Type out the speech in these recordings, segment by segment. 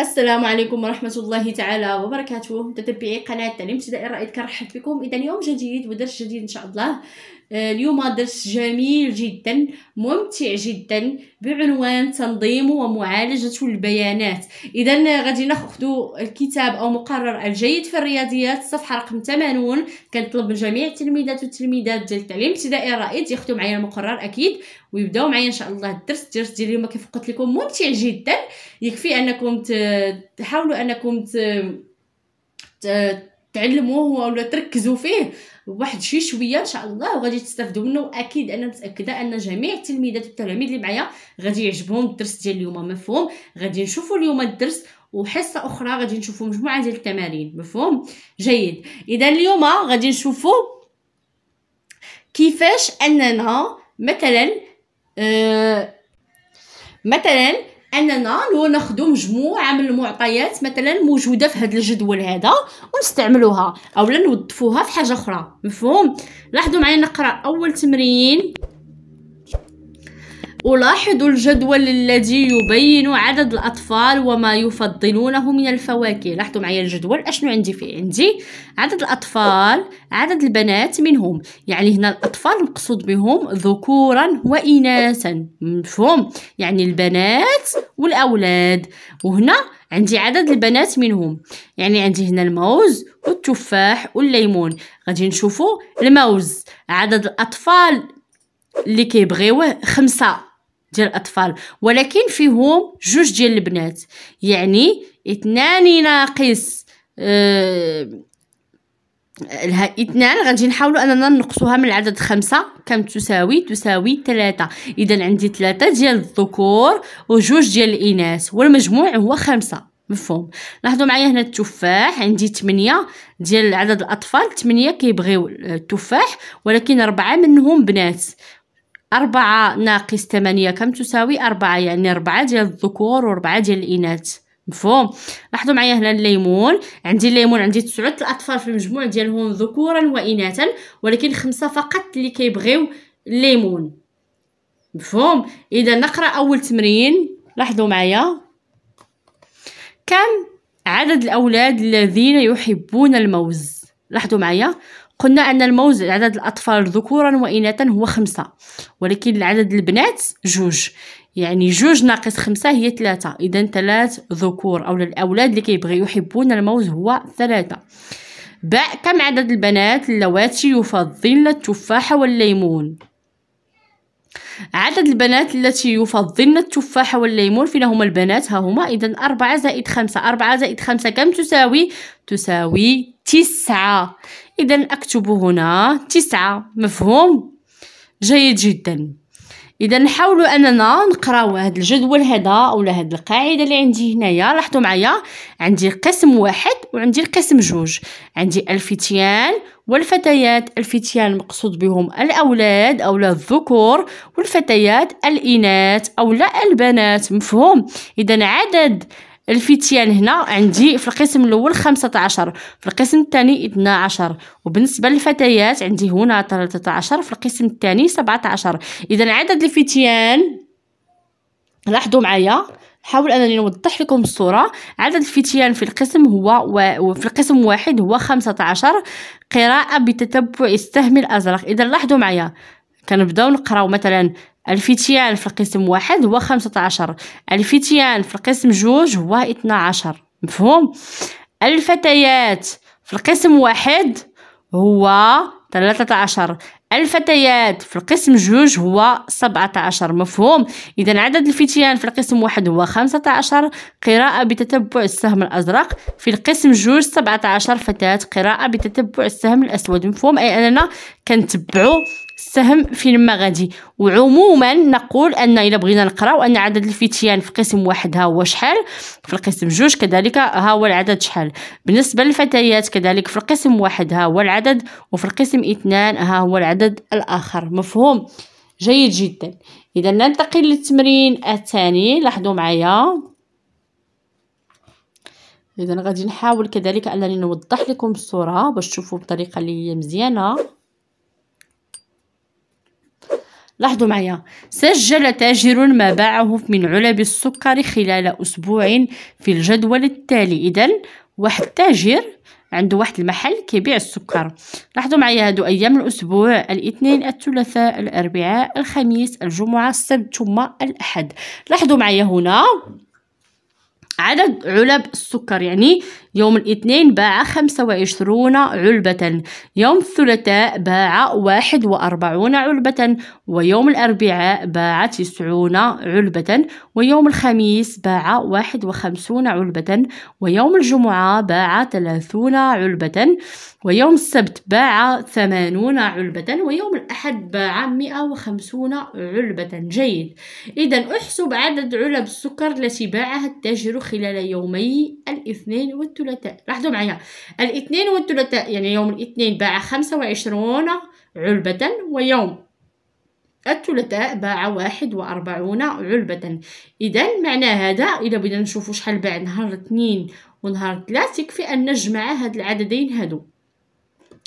السلام عليكم ورحمة الله تعالى وبركاته متتبعي قناة تعليم ابتدائي رائد كنرحب بكم إذا يوم جديد ودرس جديد إن شاء الله آه، اليوم درس جميل جدا ممتع جدا بعنوان تنظيم ومعالجة البيانات إذا غادي ناخذ الكتاب أو مقرر الجيد في الرياضيات الصفحة رقم 80 كنطلب من جميع التلميذات والتلميذات ديال التعليم الابتدائي الرائد ياخذوا معايا المقرر أكيد ويبداو معايا ان شاء الله الدرس الدرس ديال اليوم كيف قلت لكم ممتع جدا يكفي انكم تحاولوا انكم ت... ت... تعلموه ولا تركزوا فيه واحد شي شويه ان شاء الله وغادي تستافدوا منه واكيد انا متاكده ان جميع التلميذات والتلاميذ اللي معايا غادي يعجبهم الدرس ديال اليوم مفهوم غادي نشوفوا اليوم الدرس وحصه اخرى غادي نشوفوا مجموعه ديال التمارين مفهوم جيد اذا اليوم غادي نشوفوا كيفاش اننا مثلا آه مثلا اننا ناخذ مجموعه من المعطيات مثلا موجوده في هذا الجدول هذا ونستعملوها اولا نوظفوها في حاجه اخرى مفهوم لاحظوا معايا نقرا اول تمرين ألاحظ الجدول الذي يبين عدد الأطفال وما يفضلونه من الفواكه لاحظوا معي الجدول أشنو عندي فيه عندي عدد الأطفال عدد البنات منهم يعني هنا الأطفال مقصود بهم ذكورا وإناثا مفهوم يعني البنات والأولاد وهنا عندي عدد البنات منهم يعني عندي هنا الموز والتفاح والليمون غادي نشوفوا الموز عدد الأطفال اللي كيبغيوه خمسة ديال الاطفال ولكن فيهم جوج ديال البنات يعني اثنان ناقص اه اثنان غنجي نحاولوا اننا نقصوها من العدد خمسة كم تساوي تساوي ثلاثة اذا عندي ثلاثة ديال الذكور وجوج ديال الاناث والمجموع هو خمسة مفهوم لاحظوا معايا هنا التفاح عندي 8 ديال عدد الاطفال 8 كيبغيو آه، التفاح ولكن اربعة منهم بنات أربعة ناقص ثمانية كم تساوي أربعة يعني ربعة ديال الذكور وربعة ديال الإناث مفهوم لاحظوا معايا هنا الليمون عندي الليمون عندي تسعة الأطفال في المجموع ديالهم ذكورا وإناثا ولكن خمسة فقط اللي كيبغيو الليمون مفهوم إذا نقرأ أول تمرين لاحظوا معايا كم عدد الأولاد الذين يحبون الموز لاحظوا معايا قلنا أن الموز عدد الأطفال ذكورا وإناثا هو خمسة ولكن عدد البنات جوج يعني جوج ناقص خمسة هي ثلاثة إذا ثلاث ذكور أو الأولاد اللي كيبغي يحبون الموز هو ثلاثة باء كم عدد البنات اللواتي يفضلن التفاح والليمون عدد البنات التي يفضلن التفاح والليمون فينا هما البنات ها هما إذا أربعة زائد خمسة أربعة زائد خمسة كم تساوي تساوي تسعة إذا أكتب هنا تسعة مفهوم جيد جدا اذا نحاولوا اننا نقراو هاد الجدول هذا اولا هاد القاعده اللي عندي هنايا لاحظوا معايا عندي قسم واحد وعندي القسم جوج عندي الفتيان والفتيات الفتيان مقصود بهم الاولاد او الذكور والفتيات الاناث او لا البنات مفهوم اذا عدد الفتيان هنا عندي في القسم الاول 15 في القسم الثاني 12 وبالنسبه للفتيات عندي هنا 13 في القسم الثاني 17 اذا عدد الفتيان لاحظوا معايا نحاول انني نوضح لكم الصوره عدد الفتيان في القسم هو وفي القسم واحد هو 15 قراءه بتتبع السهم الازرق اذا لاحظوا معايا كنبداو نقراو مثلا الفتيان في القسم واحد هو خمسة عشر الفتيان في القسم جوج هو اثنا عشر مفهوم الفتيات في القسم واحد هو ثلاثة عشر الفتيات في القسم جوج هو سبعة عشر مفهوم إذا عدد الفتيان في القسم واحد هو خمسة عشر قراءة بتتبع السهم الأزرق في القسم جوج سبعة عشر فتاة قراءة بتتبع السهم الأسود مفهوم أي أننا كنتبعو السهم في ما غادي وعموما نقول ان الا بغينا نقراو ان عدد الفتيان في قسم واحد ها هو شحال في القسم جوج كذلك ها هو العدد شحال بالنسبه للفتيات كذلك في القسم واحد ها هو العدد وفي القسم اثنان ها هو العدد الاخر مفهوم جيد جدا اذا ننتقل للتمرين الثاني لاحظوا معايا اذا غادي نحاول كذلك انني نوضح لكم الصوره باش تشوفوا بطريقه اللي هي مزيانه لاحظوا معايا سجل تاجر ما باعه من علب السكر خلال أسبوع في الجدول التالي إذا واحد تاجر عنده واحد المحل كيبيع السكر لاحظوا معايا هادو ايام الاسبوع الاثنين الثلاثاء الاربعاء الخميس الجمعه السبت ثم الاحد لاحظوا معايا هنا عدد علب السكر يعني يوم الاثنين باع خمسة وعشرون علبة يوم الثلاثاء باع واحد وأربعون علبة ويوم الأربعاء باع تسعون علبة ويوم الخميس باع واحد وخمسون علبة ويوم الجمعة باع ثلاثون علبة ويوم السبت باع ثمانون علبة ويوم الأحد باع مئة وخمسون علبة جيد إذا احسب عدد علب السكر التي باعها التاجر خلال يومي الاثنين والثلاثاء لاحظوا معايا الاثنين والثلاثاء يعني يوم الاثنين باع خمسة وعشرون علبة ويوم الثلاثاء باع واحد وأربعون علبة إذا معنى هذا إذا بدنا نشوفوا شحال باع نهار اثنين ونهار الثلاث يكفي أن نجمع هاد العددين هادو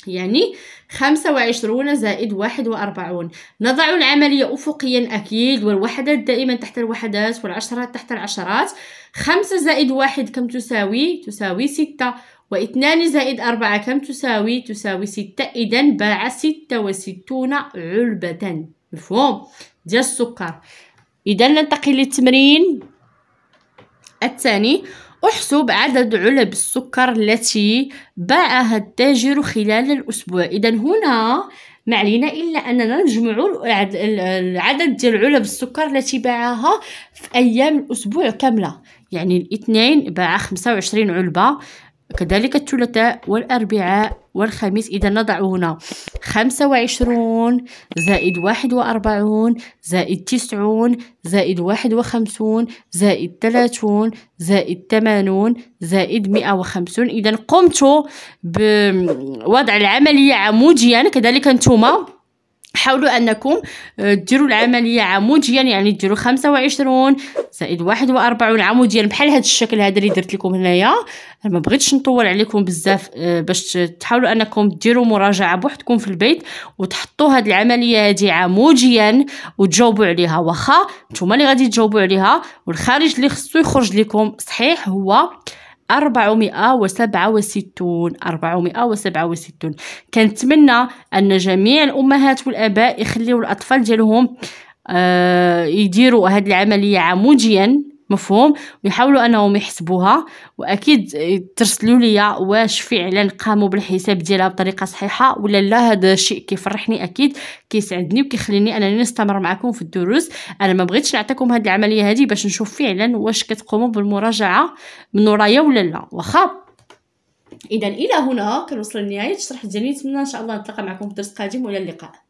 يعني خمسة وعشرون زائد واحد وأربعون نضع العملية أفقيا أكيد والوحدات دائما تحت الوحدات والعشرات تحت العشرات خمسة زائد واحد كم تساوي؟ تساوي ستة واثنان زائد أربعة كم تساوي؟ تساوي ستة إذا باع ستة وستون علبة مفهوم؟ ديال السكر إذا ننتقل للتمرين الثاني احسب عدد علب السكر التي باعها التاجر خلال الأسبوع إذا هنا ما علينا الا اننا نجمع العدد ديال علب السكر التي باعها في ايام الاسبوع كامله يعني الاثنين باع 25 علبه كذلك الثلاثاء والأربعاء والخميس إذا نضع هنا خمسة وعشرون زائد واحد وأربعون زائد تسعون زائد واحد وخمسون زائد ثلاثون زائد ثمانون زائد مئة وخمسون إذا قمت بوضع العملية عموديا كذلك أنتما حاولوا انكم ديروا آه، العمليه عموديا يعني ديروا 25 زائد 41 عموديا بحال هذا الشكل هذا اللي درت لكم هنايا ما بغيتش نطول عليكم بزاف آه، باش تحاولوا انكم ديروا مراجعه بوحدكم في البيت وتحطوا هذه العمليه هذه عموديا وتجاوبوا عليها واخا نتوما اللي غادي تجاوبوا عليها والخارج اللي خصو يخرج لكم صحيح هو 467 467 كنتمنى ان جميع الامهات والاباء يخليو الاطفال ديالهم آه، يديروا هذه العمليه عموديا مفهوم ويحاولوا انهم يحسبوها واكيد ترسلوا لي واش فعلا قاموا بالحساب ديالها بطريقه صحيحه ولا لا هذا الشيء كيفرحني اكيد كيسعدني وكيخليني انني نستمر معكم في الدروس انا ما بغيتش نعطيكم هذه العمليه هذه باش نشوف فعلا واش كتقوموا بالمراجعه من ورايا ولا لا واخا اذا الى هنا كنوصل لنهايه الشرح ديالي نتمنى ان شاء الله نتلاقى معكم في درس قادم ولا اللقاء